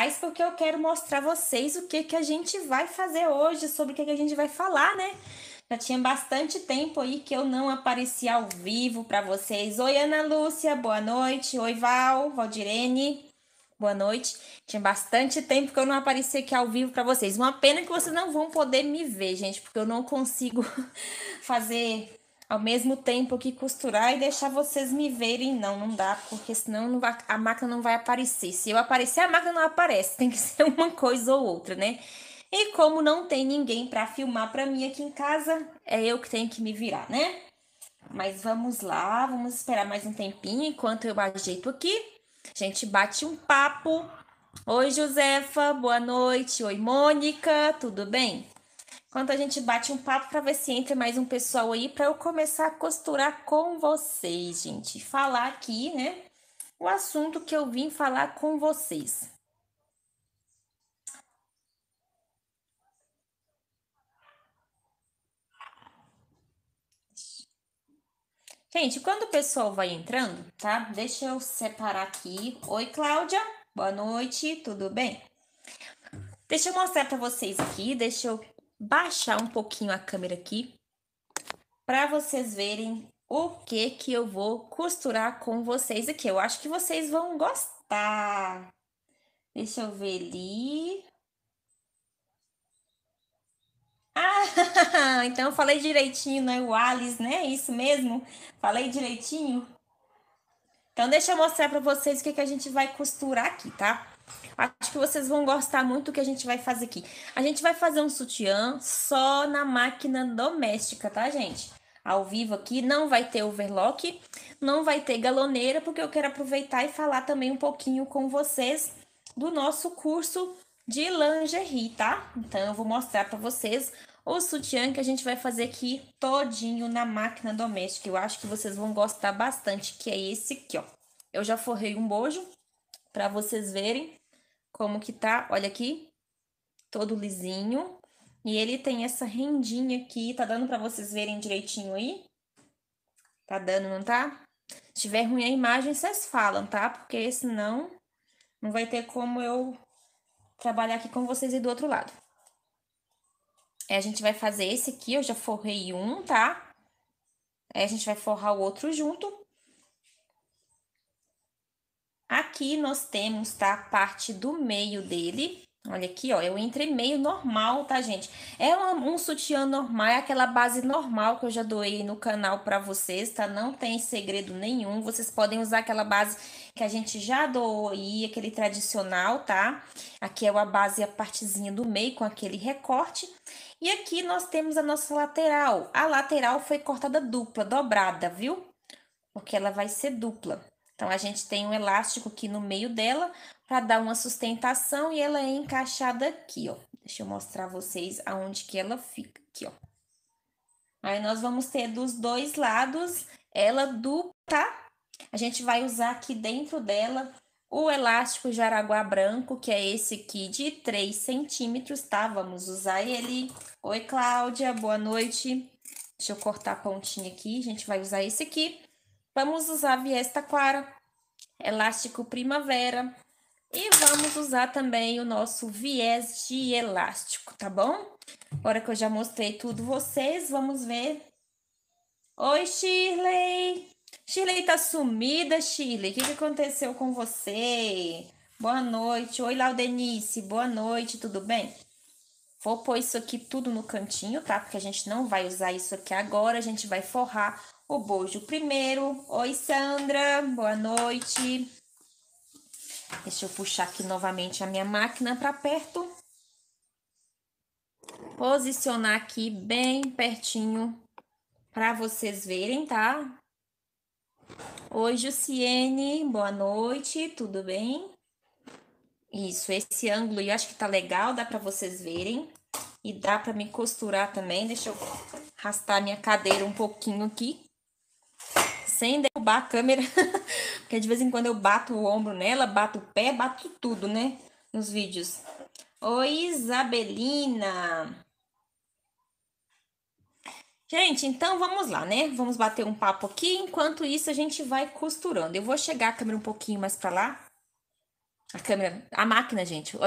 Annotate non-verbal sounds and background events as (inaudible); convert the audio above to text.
Mas porque eu quero mostrar a vocês o que, que a gente vai fazer hoje, sobre o que, que a gente vai falar, né? Já tinha bastante tempo aí que eu não aparecia ao vivo para vocês. Oi, Ana Lúcia, boa noite. Oi, Val, Valdirene, boa noite. Tinha bastante tempo que eu não aparecia aqui ao vivo para vocês. Uma pena que vocês não vão poder me ver, gente, porque eu não consigo (laughs) fazer ao mesmo tempo que costurar e deixar vocês me verem. Não, não dá, porque senão não vai, a máquina não vai aparecer. Se eu aparecer, a máquina não aparece. Tem que (laughs) ser uma coisa ou outra, né? E como não tem ninguém para filmar para mim aqui em casa, é eu que tenho que me virar, né? Mas vamos lá, vamos esperar mais um tempinho enquanto eu ajeito aqui. A gente bate um papo. Oi, Josefa, boa noite. Oi, Mônica, tudo bem? Quanto a gente bate um papo para ver se entra mais um pessoal aí para eu começar a costurar com vocês, gente. Falar aqui, né? O assunto que eu vim falar com vocês. Gente, quando o pessoal vai entrando, tá? Deixa eu separar aqui. Oi, Cláudia. Boa noite, tudo bem? Deixa eu mostrar para vocês aqui, deixa eu baixar um pouquinho a câmera aqui para vocês verem o que que eu vou costurar com vocês aqui. Eu acho que vocês vão gostar. Deixa eu ver ali. Ah, (laughs) então eu falei direitinho, né? O Alice, né? É isso mesmo? Falei direitinho? Então deixa eu mostrar para vocês o que que a gente vai costurar aqui, tá? Acho que vocês vão gostar muito do que a gente vai fazer aqui. A gente vai fazer um sutiã só na máquina doméstica, tá, gente? Ao vivo aqui, não vai ter overlock, não vai ter galoneira, porque eu quero aproveitar e falar também um pouquinho com vocês do nosso curso de lingerie, tá? Então, eu vou mostrar para vocês o sutiã que a gente vai fazer aqui todinho na máquina doméstica. Eu acho que vocês vão gostar bastante, que é esse aqui, ó. Eu já forrei um bojo para vocês verem como que tá, olha aqui, todo lisinho. E ele tem essa rendinha aqui, tá dando para vocês verem direitinho aí? Tá dando, não tá? Se tiver ruim a imagem, vocês falam, tá? Porque senão não vai ter como eu trabalhar aqui com vocês e do outro lado. É, a gente vai fazer esse aqui, eu já forrei um, tá? Aí é, a gente vai forrar o outro junto. Aqui nós temos, tá, a parte do meio dele. Olha aqui, ó, é o entremeio normal, tá, gente? É um, um sutiã normal, é aquela base normal que eu já doei no canal pra vocês, tá? Não tem segredo nenhum, vocês podem usar aquela base que a gente já doou aí, aquele tradicional, tá? Aqui é a base e a partezinha do meio com aquele recorte. E aqui nós temos a nossa lateral. A lateral foi cortada dupla, dobrada, viu? Porque ela vai ser dupla. Então a gente tem um elástico aqui no meio dela para dar uma sustentação e ela é encaixada aqui, ó. Deixa eu mostrar a vocês aonde que ela fica aqui, ó. Aí nós vamos ter dos dois lados ela dupla, tá? A gente vai usar aqui dentro dela o elástico jaraguá branco, que é esse aqui de 3 centímetros, tá? Vamos usar ele. Oi, Cláudia, boa noite. Deixa eu cortar a pontinha aqui, a gente vai usar esse aqui. Vamos usar viés taquara, elástico primavera e vamos usar também o nosso viés de elástico, tá bom? Agora que eu já mostrei tudo vocês, vamos ver. Oi, Shirley! Shirley tá sumida, Shirley. O que, que aconteceu com você? Boa noite. Oi, Laudenice. Boa noite, tudo bem? Vou pôr isso aqui tudo no cantinho, tá? Porque a gente não vai usar isso aqui agora, a gente vai forrar o bojo primeiro. Oi, Sandra, boa noite. Deixa eu puxar aqui novamente a minha máquina para perto. Posicionar aqui bem pertinho para vocês verem, tá? Oi, Jussiene, boa noite, tudo bem? Isso, esse ângulo eu acho que tá legal, dá para vocês verem. E dá para me costurar também. Deixa eu arrastar minha cadeira um pouquinho aqui sem derrubar a câmera, (laughs) porque de vez em quando eu bato o ombro nela, bato o pé, bato tudo, né? Nos vídeos. Oi, Isabelina! Gente, então vamos lá, né? Vamos bater um papo aqui. Enquanto isso, a gente vai costurando. Eu vou chegar a câmera um pouquinho mais para lá. A câmera, a máquina, gente. Oi.